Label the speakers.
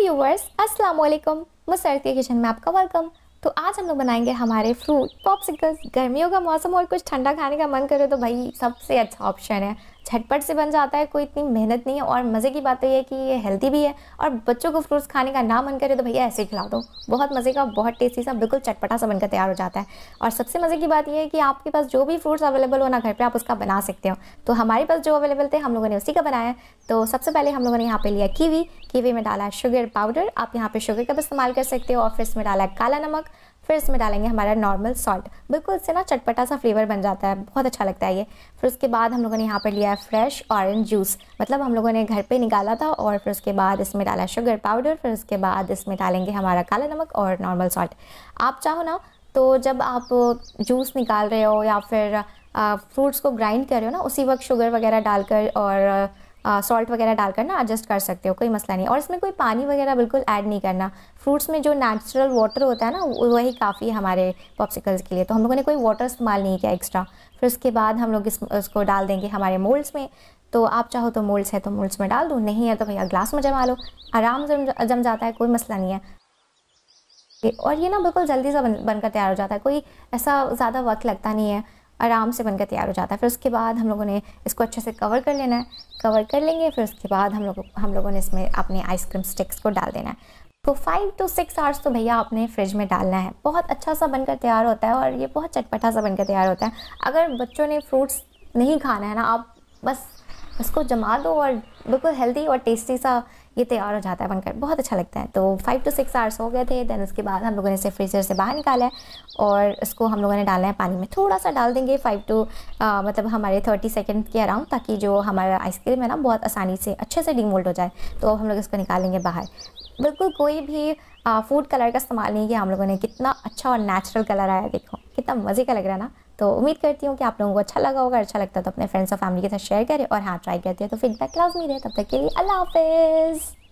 Speaker 1: viewers अस्सलाम वालेकुम मुसरती kitchen में आपका वेलकम तो आज हम लोग बनाएंगे हमारे फ्रूट पॉप्सिकल्स गर्मियों का मौसम और कुछ ठंडा खाने का मन करे तो भाई सबसे अच्छा ऑप्शन है झटपट से बन जाता है कोई इतनी मेहनत नहीं है और मज़े की बात तो यह है कि ये हेल्दी भी है और बच्चों को फ्रूट्स खाने का ना मन करे तो भैया ऐसे ही खिला दो बहुत मज़े का बहुत टेस्टी सा बिल्कुल चटपटा सा बनकर तैयार हो जाता है और सबसे मज़े की बात यह है कि आपके पास जो भी फ्रूट्स अवेलेबल हो ना घर पर आप उसका बना सकते हो तो हमारे पास जो अवेलेबल थे हम लोगों ने उसी का बनाया तो सबसे पहले हम लोगों ने यहाँ पर लिया कीवी कीवी में डाला शुगर पाउडर आप यहाँ पर शुगर का भी इस्तेमाल कर सकते हो और फिर इसमें डाला काला नमक फिर इसमें डालेंगे हमारा नॉर्मल सॉल्ट बिल्कुल इससे ना चटपटा सा फ्लेवर बन जाता है बहुत अच्छा लगता है ये फिर उसके बाद हम लोगों ने यहाँ पर लिया है फ्रेश ऑरेंज जूस मतलब हम लोगों ने घर पे निकाला था और फिर उसके बाद इसमें डाला शुगर पाउडर फिर उसके बाद इसमें डालेंगे हमारा काला नमक और नॉर्मल सॉल्ट आप चाहो ना तो जब आप जूस निकाल रहे हो या फिर फ्रूट्स को ग्राइंड कर रहे हो ना उसी वक्त शुगर वगैरह डालकर और सॉल्ट वगैरह डालकर ना एडजस्ट कर सकते हो कोई मसला नहीं और इसमें कोई पानी वगैरह बिल्कुल ऐड नहीं करना फ्रूट्स में जो नेचुरल वाटर होता है ना वही काफ़ी है हमारे पॉप्सिकल्स के लिए तो हम लोगों ने कोई वाटर इस्तेमाल नहीं किया एक्स्ट्रा फिर उसके बाद हम लोग इस उसको डाल देंगे हमारे मोल्ड्स में तो आप चाहो तो मोल्ड्स है तो मोल्ड्स में डाल दो नहीं है तो भैया ग्लास में जमा लो आराम से जम जाता है कोई मसला नहीं है और ये ना बिल्कुल जल्दी सा बन बनकर तैयार हो जाता है कोई ऐसा ज़्यादा वक्त लगता नहीं है आराम से बनकर तैयार हो जाता है फिर उसके बाद हम लोगों ने इसको अच्छे से कवर कर लेना है कवर कर लेंगे फिर उसके बाद हम लोग हम लोगों ने इसमें अपने आइसक्रीम स्टिक्स को डाल देना है तो फाइव टू सिक्स आवर्स तो भैया आपने फ्रिज में डालना है बहुत अच्छा सा बनकर तैयार होता है और ये बहुत चटपटा सा बनकर तैयार होता है अगर बच्चों ने फ्रूट्स नहीं खाना है ना आप बस इसको जमा दो और बिल्कुल हेल्दी और टेस्टी सा ये तैयार हो जाता है बनकर बहुत अच्छा लगता है तो फाइव टू सिक्स आवर्स हो गए थे दैन उसके बाद हम लोगों ने इसे फ्रीजर से बाहर निकाला है और इसको हम लोगों ने डाला है पानी में थोड़ा सा डाल देंगे फाइव टू मतलब हमारे थर्टी सेकेंड के अराउंड ताकि जो हमारा आइसक्रीम है ना बहुत आसानी से अच्छे से डिमोल्ड हो जाए तो अब हम लोग इसको निकालेंगे बाहर बिल्कुल कोई भी फूड कलर का इस्तेमाल नहीं किया हम लोगों ने कितना अच्छा और नेचुरल कलर आया देखो कितना मज़े का लग रहा है ना तो उम्मीद करती हूँ कि आप लोगों को अच्छा लगा होगा अच्छा लगता है तो अपने फ्रेंड्स और फैमिली के साथ शेयर करें और हाँ ट्राई करते हैं तो फीडबैक लाजमी रहे तब तक के लिए अल्लाह हाफिज़